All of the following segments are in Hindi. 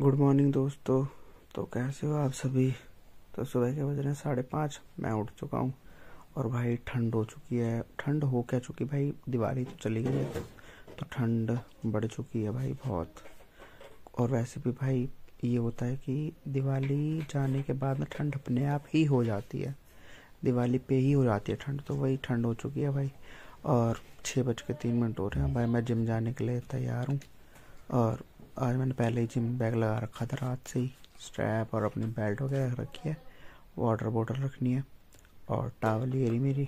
गुड मॉर्निंग दोस्तों तो कैसे हो आप सभी तो सुबह के बज रहे हैं साढ़े पाँच मैं उठ चुका हूँ और भाई ठंड हो चुकी है ठंड हो क्या चुकी भाई दिवाली तो चली गई है तो ठंड बढ़ चुकी है भाई बहुत और वैसे भी भाई ये होता है कि दिवाली जाने के बाद ना ठंड अपने आप ही हो जाती है दिवाली पे ही हो जाती है ठंड तो वही ठंड हो चुकी है भाई और छः बज के तीन मिनट हो रहे हैं भाई मैं जिम जाने के लिए तैयार हूँ और आज मैंने पहले ही जिम बैग लगा रखा था रात से ही स्ट्रैप और अपनी बेल्ट वगैरह रखी है वाटर बॉटल रखनी है और टावल ये रही मेरी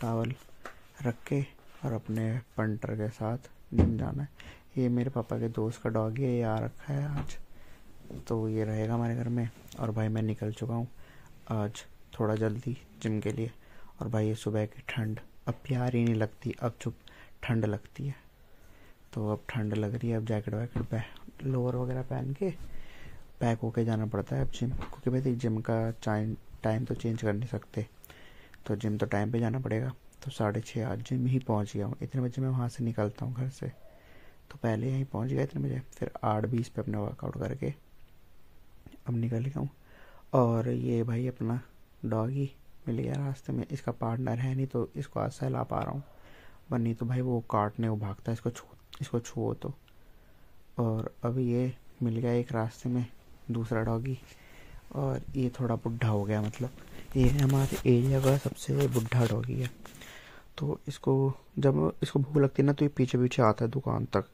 टावल रख के और अपने पंटर के साथ जिम जाना है ये मेरे पापा के दोस्त का डॉग है ये आ रखा है आज तो ये रहेगा हमारे घर में और भाई मैं निकल चुका हूँ आज थोड़ा जल्दी जिम के लिए और भाई ये सुबह की ठंड अब प्यार ही नहीं लगती अब चुप ठंड लगती है तो अब ठंड लग रही है अब जैकेट वैकेट लोअर वगैरह पहन के पैक होके जाना पड़ता है अब जिम क्योंकि भाई जिम का टाइम तो चेंज कर नहीं सकते तो जिम तो टाइम पे जाना पड़ेगा तो साढ़े छः आज जिम ही पहुंच गया हूँ इतने बजे मैं वहाँ से निकलता हूँ घर से तो पहले यहीं पहुँच गया इतने बजे फिर आठ बीस पर अपना वर्कआउट करके अब निकल गया हूँ और ये भाई अपना डॉगी मिल गया रास्ते में इसका पार्टनर है नहीं तो इसको आज सहला पा रहा हूँ वरनी तो भाई वो काटने वो भागता है इसको छू इसको छुओ तो और अभी ये मिल गया एक रास्ते में दूसरा डॉगी और ये थोड़ा बुढ़ा हो गया मतलब ये हमारे एरिया का सबसे बुढ़ा डॉगी है तो इसको जब इसको भूख लगती है ना तो ये पीछे पीछे आता है दुकान तक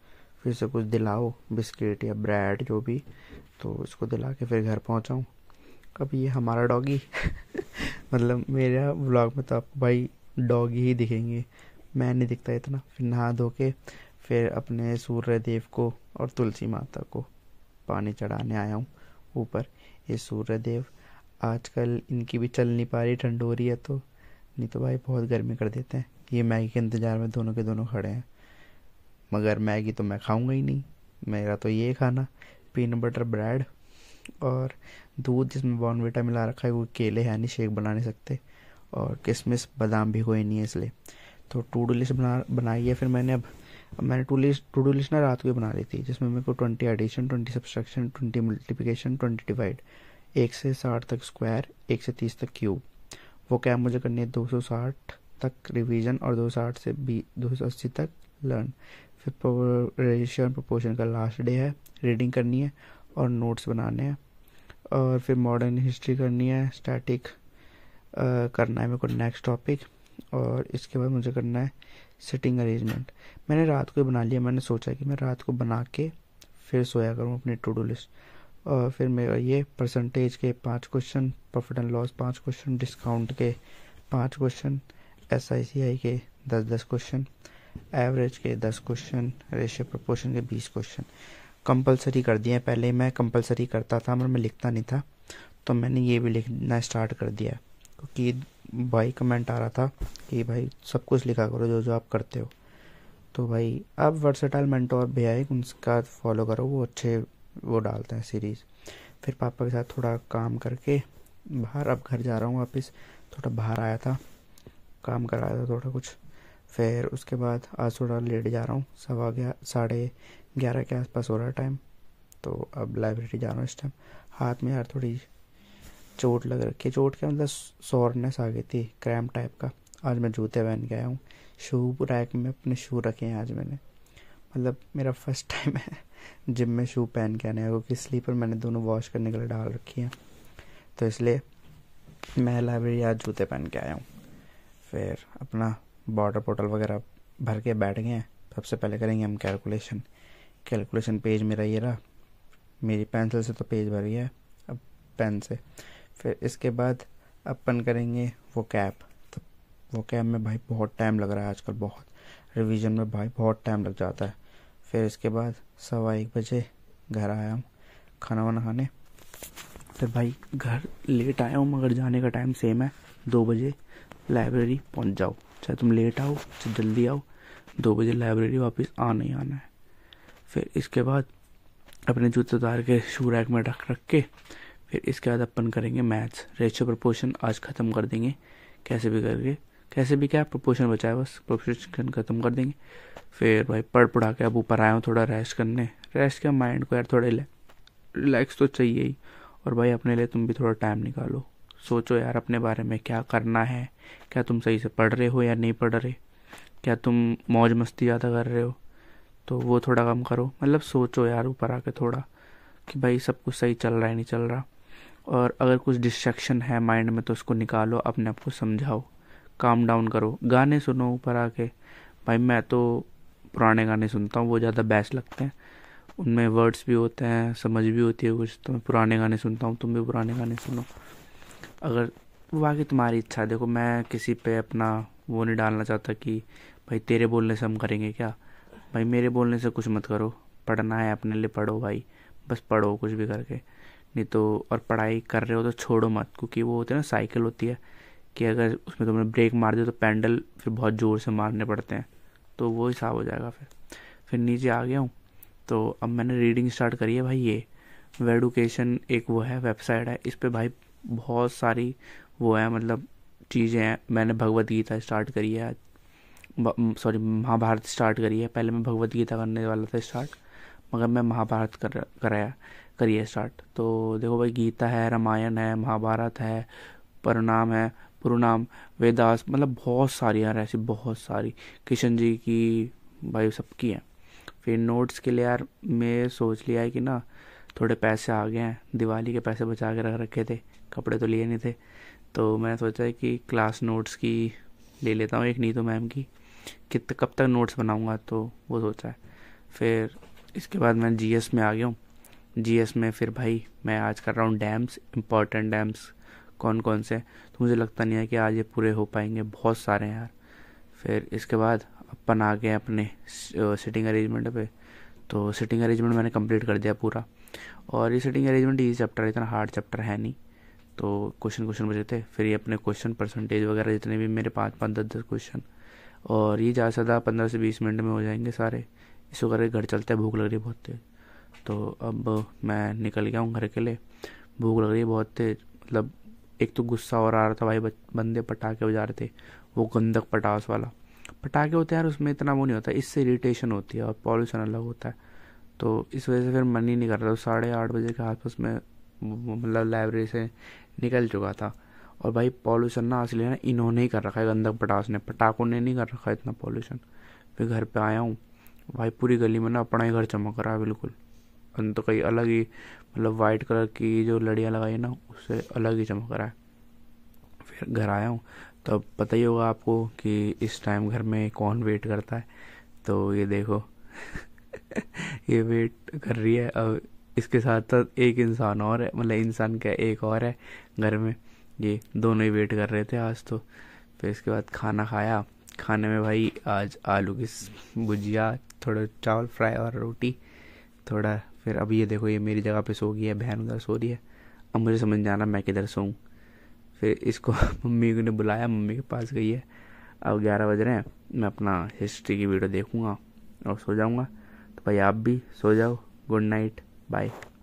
फिर से कुछ दिलाओ बिस्किट या ब्रेड जो भी तो इसको दिला के फिर घर पहुँचाऊँ अब ये हमारा डॉगी मतलब मेरा ब्लॉग में तो आपको भाई डॉगी ही दिखेंगे मैं नहीं दिखता इतना फिर नहा धो के फिर अपने सूर्य देव को और तुलसी माता को पानी चढ़ाने आया हूँ ऊपर ये सूर्य देव आजकल इनकी भी चल नहीं पा रही ठंड हो रही है तो नहीं तो भाई बहुत गर्मी कर देते हैं ये मैगी के इंतज़ार में दोनों के दोनों खड़े हैं मगर मैगी तो मैं खाऊंगा ही नहीं मेरा तो ये खाना पीनट बटर ब्रेड और दूध जिसमें बॉर्नविटा मिला रखा है वो केले हैं नहीं शेक बना नहीं सकते और किशमिश बादाम भी कोई नहीं है इसलिए तो टू डू लिस्ट बना बनाई है फिर मैंने अब अब मैंने to list to do list ना रात को बना रही थी जिसमें मेरे को twenty addition twenty subtraction twenty multiplication twenty divide एक से साठ तक स्क्वायर एक से तीस तक क्यूब वो क्या मुझे करनी है दो सौ साठ तक रिविजन और दो सौ साठ से बी दो सौ अस्सी तक लर्न फिर रजिस्ट्रेशन प्रपोशन का लास्ट डे है रीडिंग करनी है और नोट्स बनाने हैं और फिर मॉडर्न हिस्ट्री करनी है स्टैटिक करना है मेरे को नेक्स्ट टॉपिक और इसके बाद मुझे करना है सिटिंग अरेंजमेंट मैंने रात को ही बना लिया मैंने सोचा कि मैं रात को बना के फिर सोया करूँ अपनी टू डू लिस्ट और फिर मेरा ये परसेंटेज के पाँच क्वेश्चन प्रॉफिट एंड लॉस पाँच क्वेश्चन डिस्काउंट के पाँच क्वेश्चन एस आई सी आई के दस दस क्वेश्चन एवरेज के दस क्वेश्चन रेशियो प्रपोर्शन के बीस क्वेश्चन कंपलसरी कर दिए पहले मैं कंपलसरी करता था मगर मैं लिखता नहीं था तो मैंने ये भी लिखना स्टार्ट कर दिया क्योंकि भाई कमेंट आ रहा था कि भाई सब कुछ लिखा करो जो जो आप करते हो तो भाई आप वर्सेटाइल मेंटोर भैया एक उनका फॉलो करो वो अच्छे वो डालते हैं सीरीज़ फिर पापा के साथ थोड़ा काम करके बाहर अब घर जा रहा हूँ वापस थोड़ा बाहर आया था काम कर रहा था थोड़ा कुछ फिर उसके बाद आज थोड़ा लेट जा रहा हूँ सवा गया साढ़े ग्यारह के आसपास हो रहा टाइम तो अब लाइब्रेरी जा रहा हूँ इस टाइम हाथ में यार थोड़ी चोट लग रखी है चोट के मतलब सोरनेस आ गई थी क्रैम टाइप का आज मैं जूते पहन के आया हूँ शू रैक में अपने शू रखे हैं आज मैंने मतलब मेरा फर्स्ट टाइम है जिम में शू पहन के आने क्योंकि स्लीपर मैंने दोनों वॉश करने के लिए डाल रखी हैं तो इसलिए मैं लाइब्रेरी आज जूते पहन के आया हूँ फिर अपना बॉर्डर पोर्टल वगैरह भर के बैठ गए हैं तो सबसे पहले करेंगे हम कैलकुलेशन कैलकुलेशन पेज मेरा ये रहा मेरी पेंसिल से तो पेज भर गया है अब पेन से फिर इसके बाद अपन करेंगे वो कैब तो वो कैब में भाई बहुत टाइम लग रहा है आजकल बहुत रिवीजन में भाई बहुत टाइम लग जाता है फिर इसके बाद सवा एक बजे घर आया हम खाना वाना खाने फिर भाई घर लेट आया हूँ मगर जाने का टाइम सेम है दो बजे लाइब्रेरी पहुँच जाओ चाहे तुम लेट आओ चाहे जल्दी आओ दो बजे लाइब्रेरी वापस आना ही आना है फिर इसके बाद अपने जूते उतार के शू रैक में रख रख के फिर इसके बाद अपन करेंगे मैथ्स रेशियो प्रपोर्शन आज ख़त्म कर देंगे कैसे भी करके कैसे भी क्या प्रपोर्शन बचाए बस प्रपोशन ख़त्म कर देंगे फिर भाई पढ़ पढ़ा के अब ऊपर आया हूँ थोड़ा रेस्ट करने रेस्ट क्या माइंड को यार थोड़े रिलैक्स तो चाहिए ही और भाई अपने लिए तुम भी थोड़ा टाइम निकालो सोचो यार अपने बारे में क्या करना है क्या तुम सही से पढ़ रहे हो या नहीं पढ़ रहे क्या तुम मौज मस्ती ज़्यादा कर रहे हो तो वो थोड़ा कम करो मतलब सोचो यार ऊपर आके थोड़ा कि भाई सब कुछ सही चल रहा है नहीं चल रहा और अगर कुछ डिस्ट्रैक्शन है माइंड में तो उसको निकालो अपने आप को समझाओ काम डाउन करो गाने सुनो ऊपर आके भाई मैं तो पुराने गाने सुनता हूँ वो ज़्यादा बेस्ट लगते हैं उनमें वर्ड्स भी होते हैं समझ भी होती है कुछ तो मैं पुराने गाने सुनता हूँ तुम भी पुराने गाने सुनो अगर बाकी तुम्हारी इच्छा देखो मैं किसी पे अपना वो नहीं डालना चाहता कि भाई तेरे बोलने से हम करेंगे क्या भाई मेरे बोलने से कुछ मत करो पढ़ना है अपने लिए पढ़ो भाई बस पढ़ो कुछ भी करके नहीं तो और पढ़ाई कर रहे हो तो छोड़ो मत क्योंकि वो होते हैं ना साइकिल होती है कि अगर उसमें तुमने ब्रेक मार दिया तो पैंडल फिर बहुत ज़ोर से मारने पड़ते हैं तो वो हिसाब हो जाएगा फिर फिर नीचे आ गया हूँ तो अब मैंने रीडिंग स्टार्ट करी है भाई ये वेडुकेशन एक वो है वेबसाइट है इस पर भाई बहुत सारी वो है मतलब चीज़ें हैं मैंने भगवद गीता स्टार्ट करी है सॉरी महाभारत स्टार्ट करी है पहले मैं भगवद गीता करने वाला था स्टार्ट मगर मैं महाभारत कर कराया करिए स्टार्ट तो देखो भाई गीता है रामायण है महाभारत है परनाम है पुरुनाम वेदास मतलब बहुत सारी यार ऐसी बहुत सारी किशन जी की भाई सबकी है फिर नोट्स के लिए यार मैं सोच लिया है कि ना थोड़े पैसे आ गए हैं दिवाली के पैसे बचा के रख रखे थे कपड़े तो लिए नहीं थे तो मैंने सोचा है कि क्लास नोट्स की ले लेता हूँ एक नीतू मैम की कित कब तक नोट्स बनाऊँगा तो वो सोचा है फिर इसके बाद मैं जीएस में आ गया हूँ जीएस में फिर भाई मैं आज कर रहा हूँ डैम्स इम्पॉर्टेंट डैम्स कौन कौन से तो मुझे लगता नहीं है कि आज ये पूरे हो पाएंगे बहुत सारे हैं यार फिर इसके बाद अपन आ गए अपने सिटिंग अरेंजमेंट पे तो सिटिंग अरेंजमेंट मैंने कंप्लीट कर दिया पूरा और ये सिटिंग अरेंजमेंट ये चैप्टर इतना हार्ड चैप्टर है नहीं तो क्वेश्चन क्वेश्चन बचे थे फिर ये अपने क्वेश्चन परसेंटेज वगैरह जितने भी मेरे पाँच पाँच दस दस क्वेश्चन और ये ज़्यादा से ज़्यादा पंद्रह से बीस मिनट में हो जाएंगे सारे इसको करके घर चलते हैं भूख लग रही है बहुत तेज़ तो अब मैं निकल गया हूँ घर के लिए भूख लग रही है बहुत तेज मतलब एक तो गुस्सा और आ रहा था भाई बंदे पटाखे बजा रहे थे वो गंदक पटास वाला पटाखे होते हैं यार उसमें इतना वो नहीं होता इससे इरीटेशन होती है और पॉल्यूशन अलग होता है तो इस वजह से फिर मन ही नहीं कर रहा था साढ़े आठ बजे के आसपास में मतलब लाइब्रेरी से निकल चुका था और भाई पॉल्यूशन ना असली ना इन्होंने ही कर रखा है गंदक पटास ने पटाखों ने नहीं कर रखा इतना पॉल्यूशन फिर घर पर आया हूँ भाई पूरी गली में ना अपना ही घर चमक रहा है बिल्कुल अपन तो कहीं अलग ही मतलब वाइट कलर की जो लड़ियाँ लगाई ना उससे अलग ही चमक रहा है फिर घर आया हूँ तब तो पता ही होगा आपको कि इस टाइम घर में कौन वेट करता है तो ये देखो ये वेट कर रही है अब इसके साथ साथ एक इंसान और है मतलब इंसान का एक और है घर में ये दोनों ही वेट कर रहे थे आज तो फिर इसके बाद खाना खाया खाने में भाई आज आलू की भुजिया थोड़ा चावल फ्राई और रोटी थोड़ा फिर अब ये देखो ये मेरी जगह पे सो गई है बहन उधर सो रही है अब मुझे समझ रहा मैं किधर सोऊँ फिर इसको मम्मी ने बुलाया मम्मी के पास गई है अब ग्यारह बज रहे हैं मैं अपना हिस्ट्री की वीडियो देखूँगा और सो जाऊँगा तो भाई आप भी सो जाओ गुड नाइट बाय